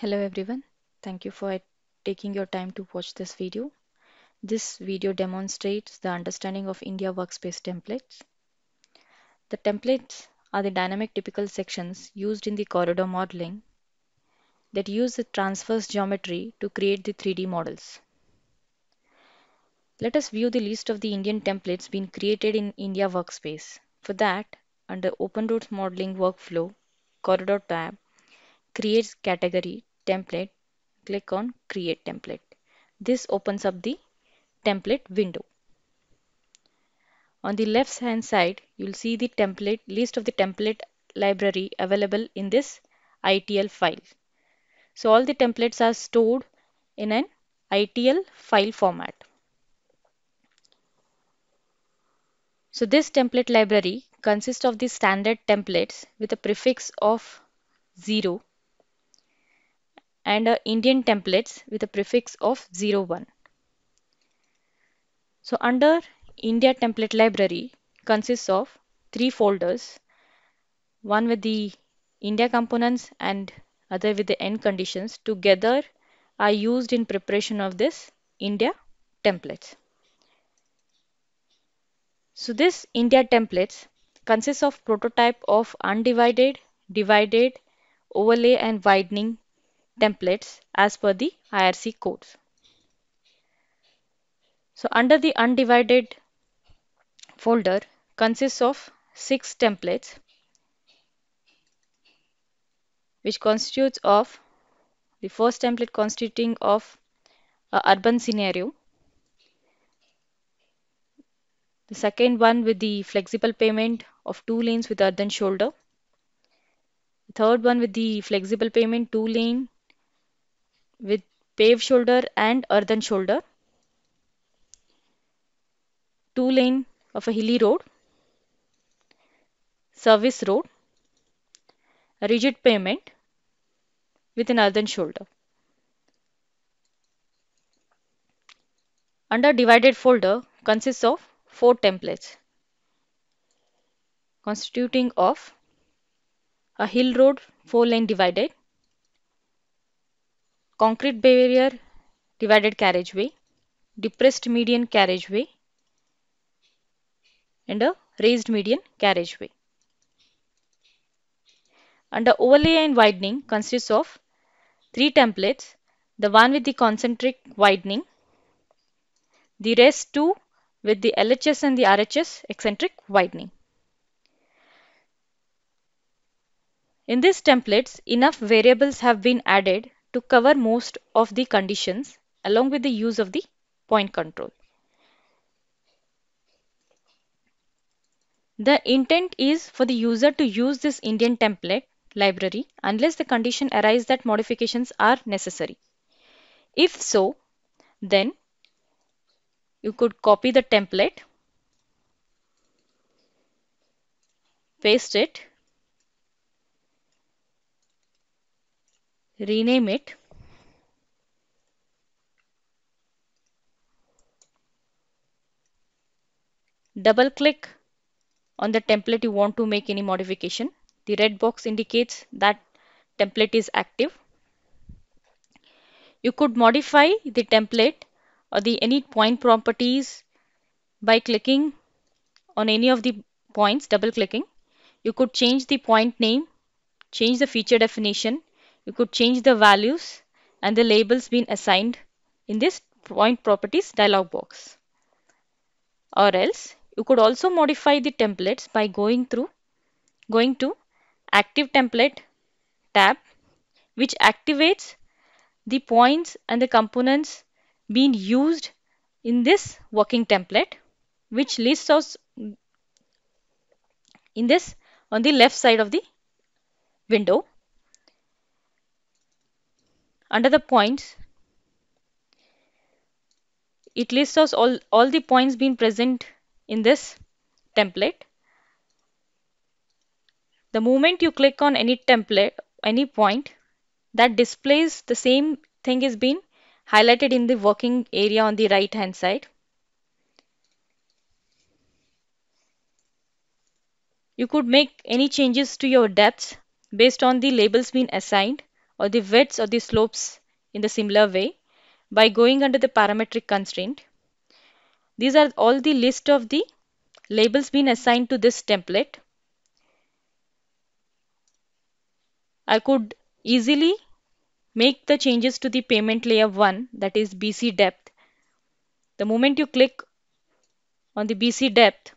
Hello everyone. Thank you for taking your time to watch this video. This video demonstrates the understanding of India workspace templates. The templates are the dynamic typical sections used in the corridor modeling that use the transverse geometry to create the 3D models. Let us view the list of the Indian templates being created in India workspace. For that, under Open Roads Modeling Workflow, Corridor tab, creates category template, click on create template. This opens up the template window. On the left hand side, you'll see the template list of the template library available in this ITL file. So all the templates are stored in an ITL file format. So this template library consists of the standard templates with a prefix of 0 and uh, Indian templates with a prefix of 01. So under India template library consists of three folders, one with the India components and other with the end conditions together are used in preparation of this India templates. So this India templates consists of prototype of undivided, divided, overlay and widening templates as per the IRC codes. So under the undivided folder consists of six templates which constitutes of the first template constituting of uh, urban scenario the second one with the flexible payment of two lanes with urban shoulder the third one with the flexible payment two lane with paved shoulder and earthen shoulder, two lane of a hilly road, service road, a rigid pavement with an earthen shoulder. Under divided folder consists of four templates constituting of a hill road four lane divided concrete barrier divided carriageway, depressed median carriageway and a raised median carriageway. Under overlay and widening consists of three templates, the one with the concentric widening, the rest two with the LHS and the RHS eccentric widening. In these templates, enough variables have been added to cover most of the conditions along with the use of the point control. The intent is for the user to use this Indian template library unless the condition arises that modifications are necessary. If so, then you could copy the template, paste it rename it double click on the template you want to make any modification the red box indicates that template is active you could modify the template or the any point properties by clicking on any of the points double clicking you could change the point name change the feature definition you could change the values and the labels being assigned in this point properties dialog box. Or else you could also modify the templates by going through, going to active template tab, which activates the points and the components being used in this working template, which lists us in this on the left side of the window under the points, it lists us all, all the points being present in this template. The moment you click on any template, any point that displays the same thing is being highlighted in the working area on the right hand side. You could make any changes to your depths based on the labels being assigned or the widths or the slopes in the similar way by going under the parametric constraint. These are all the list of the labels being assigned to this template. I could easily make the changes to the payment layer 1 that is BC depth. The moment you click on the BC depth,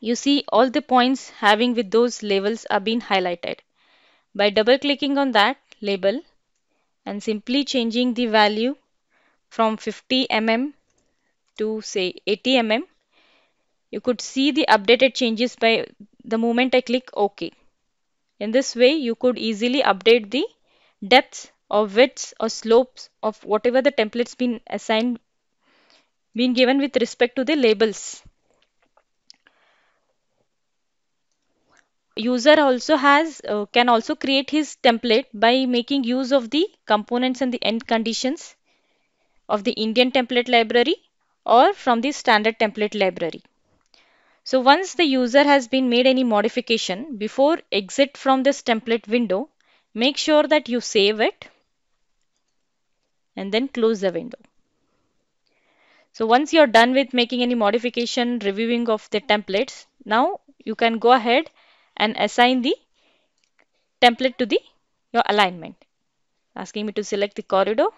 you see all the points having with those labels are being highlighted. By double clicking on that, label and simply changing the value from 50 mm to say 80 mm you could see the updated changes by the moment I click OK. In this way you could easily update the depths or widths or slopes of whatever the templates been assigned been given with respect to the labels. user also has uh, can also create his template by making use of the components and the end conditions of the Indian template library or from the standard template library. So once the user has been made any modification before exit from this template window, make sure that you save it and then close the window. So once you're done with making any modification, reviewing of the templates, now you can go ahead and assign the template to the your alignment asking me to select the corridor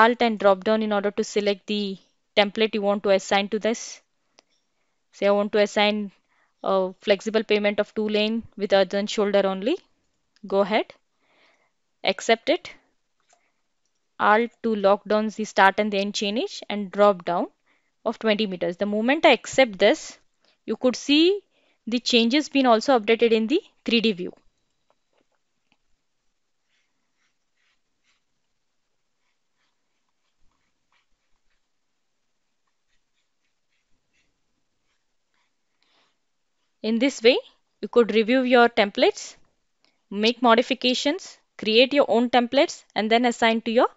alt and drop down in order to select the template you want to assign to this say i want to assign a flexible payment of two lane with earth shoulder only go ahead accept it alt to lock down the start and the end change and drop down of 20 meters the moment i accept this you could see the changes been also updated in the 3D view. In this way, you could review your templates, make modifications, create your own templates and then assign to your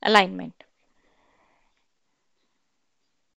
alignment.